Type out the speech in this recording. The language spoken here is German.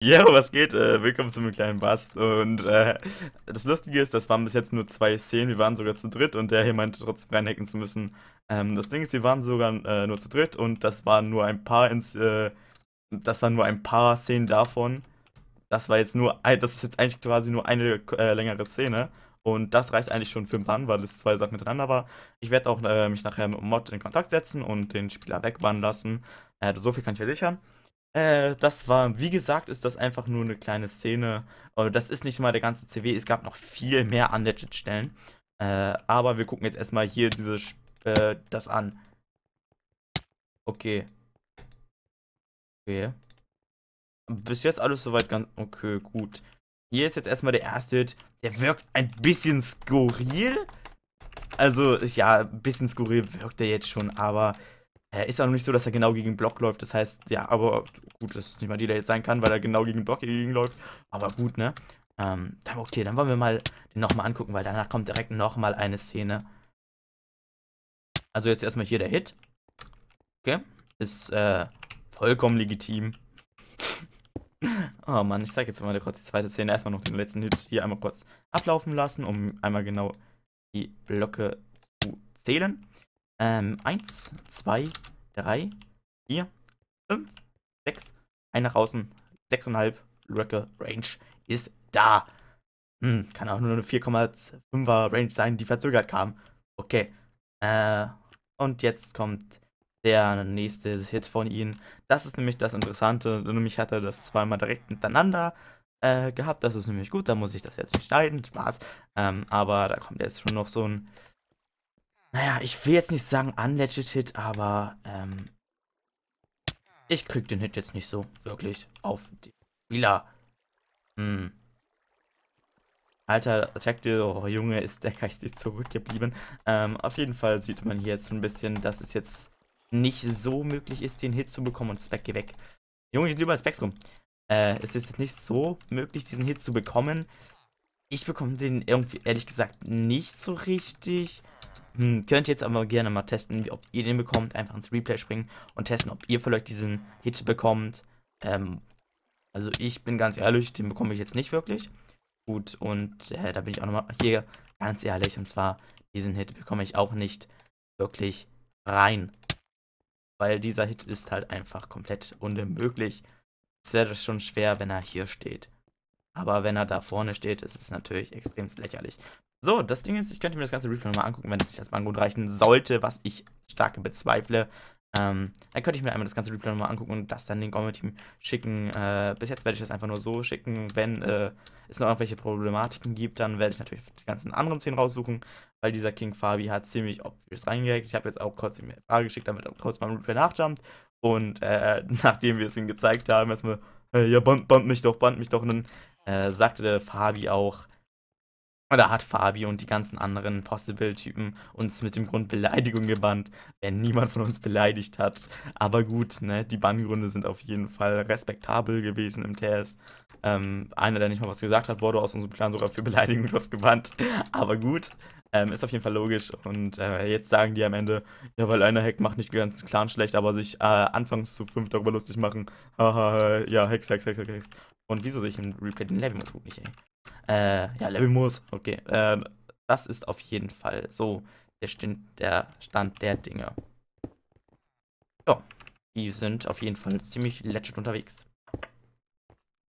Jo, was geht? Äh, willkommen einem kleinen Bast. Und äh, das Lustige ist, das waren bis jetzt nur zwei Szenen. Wir waren sogar zu dritt und der hier meinte trotzdem reinhacken zu müssen. Ähm, das Ding ist, wir waren sogar äh, nur zu dritt und das waren nur ein paar ins, äh, das waren nur ein paar Szenen davon. Das war jetzt nur, das ist jetzt eigentlich quasi nur eine äh, längere Szene. Und das reicht eigentlich schon für einen Bann, weil es zwei Sachen miteinander war. Ich werde auch äh, mich nachher mit dem Mod in Kontakt setzen und den Spieler wegbannen lassen. so viel kann ich versichern. Äh, das war, wie gesagt, ist das einfach nur eine kleine Szene. Äh, das ist nicht mal der ganze CW, es gab noch viel mehr unlegit Stellen. Äh, aber wir gucken jetzt erstmal hier dieses, äh, das an. Okay. Okay. Bis jetzt alles soweit ganz, okay, gut. Hier ist jetzt erstmal der erste Hit. Der wirkt ein bisschen skurril. Also, ja, ein bisschen skurril wirkt er jetzt schon, aber ist auch noch nicht so, dass er genau gegen den Block läuft. Das heißt, ja, aber gut, das ist nicht mal die, der jetzt sein kann, weil er genau gegen den Block gegen läuft. Aber gut, ne? Ähm, dann, okay, dann wollen wir mal den nochmal angucken, weil danach kommt direkt nochmal eine Szene. Also jetzt erstmal hier der Hit. Okay. Ist äh, vollkommen legitim. oh Mann, ich zeig jetzt mal kurz die zweite Szene. Erstmal noch den letzten Hit hier einmal kurz ablaufen lassen, um einmal genau die Blöcke zu zählen. Ähm, 1, 2, 3, 4, 5, 6. Einer draußen. 6,5 Röcke Range ist da. Hm, kann auch nur eine 4,5er Range sein, die verzögert kam. Okay. Äh, und jetzt kommt der nächste Hit von ihnen. Das ist nämlich das Interessante. Nämlich hat er das zweimal direkt miteinander äh, gehabt. Das ist nämlich gut. Da muss ich das jetzt nicht schneiden. Spaß. Ähm, aber da kommt jetzt schon noch so ein naja, ich will jetzt nicht sagen unlegit Hit, aber ähm, ich krieg den Hit jetzt nicht so wirklich auf die Spieler. Hm. Alter, attack Attackte, oh Junge, ist der nicht zurückgeblieben. Ähm, auf jeden Fall sieht man hier jetzt so ein bisschen, dass es jetzt nicht so möglich ist, den Hit zu bekommen. Und Speck, geht weg. Junge, hier sind überall Specks rum. Äh, es ist jetzt nicht so möglich, diesen Hit zu bekommen. Ich bekomme den irgendwie, ehrlich gesagt, nicht so richtig. Hm, könnt ihr jetzt aber gerne mal testen, ob ihr den bekommt. Einfach ins Replay springen und testen, ob ihr vielleicht diesen Hit bekommt. Ähm, also ich bin ganz ehrlich, den bekomme ich jetzt nicht wirklich. Gut, und äh, da bin ich auch nochmal hier ganz ehrlich. Und zwar, diesen Hit bekomme ich auch nicht wirklich rein. Weil dieser Hit ist halt einfach komplett unmöglich. Es wäre schon schwer, wenn er hier steht. Aber wenn er da vorne steht, ist es natürlich extrem lächerlich. So, das Ding ist, ich könnte mir das ganze Replay nochmal angucken, wenn es sich als Mango reichen sollte, was ich stark bezweifle. Ähm, dann könnte ich mir einmal das ganze Replay nochmal angucken und das dann den Gommel-Team schicken. Äh, bis jetzt werde ich das einfach nur so schicken. Wenn äh, es noch irgendwelche Problematiken gibt, dann werde ich natürlich die ganzen anderen 10 raussuchen, weil dieser King Fabi hat ziemlich obvious reingehackt. Ich habe jetzt auch kurz ihm eine Frage geschickt, damit er kurz beim Replay nachjumpt. Und äh, nachdem wir es ihm gezeigt haben, erstmal, hey, äh, ja, band, band mich doch, band mich doch. Und dann äh, sagte der Fabi auch, oder hat Fabi und die ganzen anderen Possible-Typen uns mit dem Grund Beleidigung gebannt, wenn niemand von uns beleidigt hat. Aber gut, ne, die Banngründe sind auf jeden Fall respektabel gewesen im TS. Ähm, einer, der nicht mal was gesagt hat, wurde aus unserem Plan sogar für Beleidigung gebannt. Aber gut, ähm, ist auf jeden Fall logisch. Und äh, jetzt sagen die am Ende, ja, weil einer Hack macht nicht den ganzen Clan schlecht, aber sich äh, anfangs zu fünf darüber lustig machen. Haha, ja, Hex, Hex, Hex, Hex, Und wieso sich im Replay den level modus nicht, ey? Äh, ja, Larry Moose, okay. Ähm, das ist auf jeden Fall so der Stand der, Stand der Dinge. Ja, die sind auf jeden Fall ziemlich legit unterwegs.